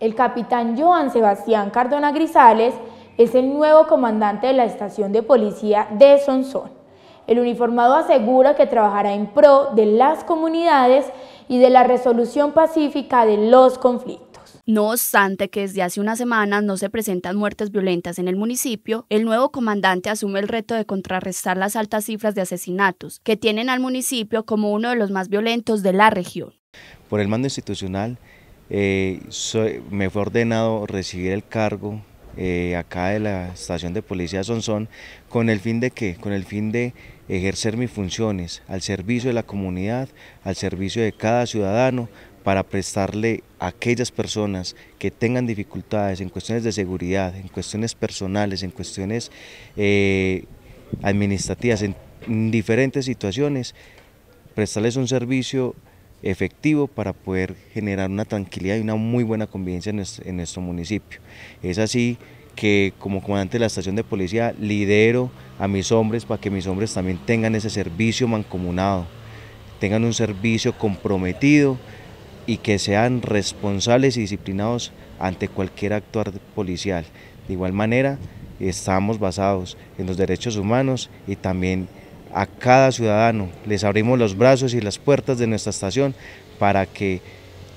El capitán Joan Sebastián Cardona Grisales es el nuevo comandante de la estación de policía de Sonsón. El uniformado asegura que trabajará en pro de las comunidades y de la resolución pacífica de los conflictos. No obstante que desde hace unas semanas no se presentan muertes violentas en el municipio, el nuevo comandante asume el reto de contrarrestar las altas cifras de asesinatos que tienen al municipio como uno de los más violentos de la región. Por el mando institucional eh, me fue ordenado recibir el cargo eh, acá de la estación de policía Sonsón con el fin de qué? Con el fin de ejercer mis funciones al servicio de la comunidad, al servicio de cada ciudadano para prestarle a aquellas personas que tengan dificultades en cuestiones de seguridad, en cuestiones personales, en cuestiones eh, administrativas, en diferentes situaciones, prestarles un servicio efectivo para poder generar una tranquilidad y una muy buena convivencia en, nuestro municipio. Es así que como comandante de la estación de policía lidero a mis hombres para que mis hombres también tengan ese servicio mancomunado, tengan un servicio comprometido y que sean responsables y disciplinados ante cualquier actuar policial. De igual manera, estamos basados en los derechos humanos y también a cada ciudadano. Les abrimos los brazos y las puertas de nuestra estación para que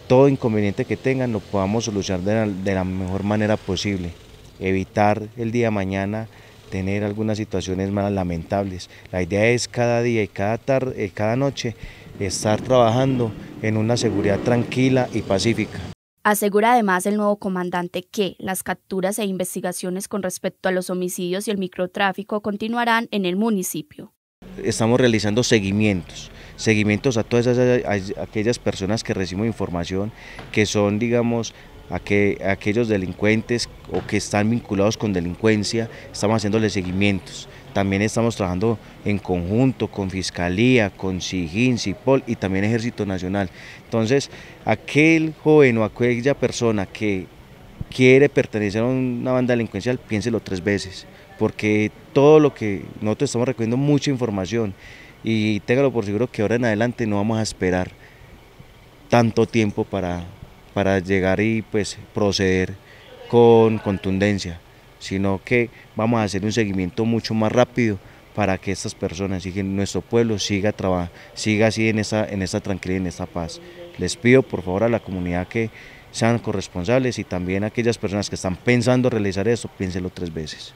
todo inconveniente que tengan lo podamos solucionar de la, mejor manera posible. Evitar el día de mañana tener algunas situaciones más lamentables. La idea es cada día y cada tarde, eh, cada noche estar trabajando en una seguridad tranquila y pacífica. Asegura además el nuevo comandante que las capturas e investigaciones con respecto a los homicidios y el microtráfico continuarán en el municipio estamos realizando seguimientos, seguimientos a todas aquellas personas que recibimos información que son, digamos, a que, aquellos delincuentes o que están vinculados con delincuencia, estamos haciéndoles seguimientos. También estamos trabajando en conjunto con Fiscalía, con SIGIN, CIPOL y también Ejército Nacional. Entonces, aquel joven o aquella persona que quiere pertenecer a una banda delincuencial, piénselo tres veces porque todo lo que nosotros estamos recogiendo mucha información y téngalo por seguro que ahora en adelante no vamos a esperar tanto tiempo para, para llegar y pues proceder con contundencia, sino que vamos a hacer un seguimiento mucho más rápido para que estas personas y que nuestro pueblo siga siga así en esa, en esa tranquilidad, en esta paz. Les pido por favor a la comunidad que sean corresponsables y también a aquellas personas que están pensando realizar eso, piénselo tres veces.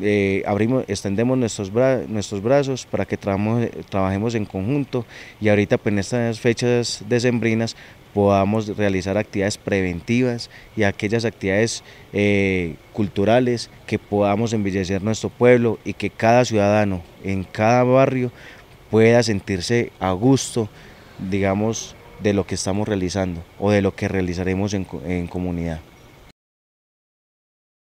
Eh, abrimos, extendemos nuestros, nuestros brazos para que trabajemos en conjunto y ahorita pues, en estas fechas decembrinas podamos realizar actividades preventivas y aquellas actividades eh, culturales que podamos embellecer nuestro pueblo y que cada ciudadano en cada barrio pueda sentirse a gusto, digamos, de lo que estamos realizando o de lo que realizaremos en comunidad.